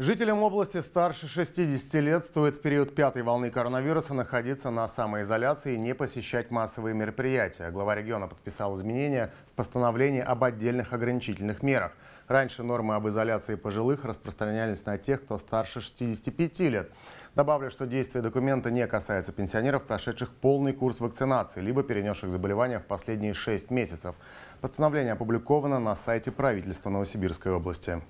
Жителям области старше 60 лет стоит в период пятой волны коронавируса находиться на самоизоляции и не посещать массовые мероприятия. Глава региона подписал изменения в постановлении об отдельных ограничительных мерах. Раньше нормы об изоляции пожилых распространялись на тех, кто старше 65 лет. Добавлю, что действие документа не касается пенсионеров, прошедших полный курс вакцинации, либо перенесших заболевания в последние 6 месяцев. Постановление опубликовано на сайте правительства Новосибирской области.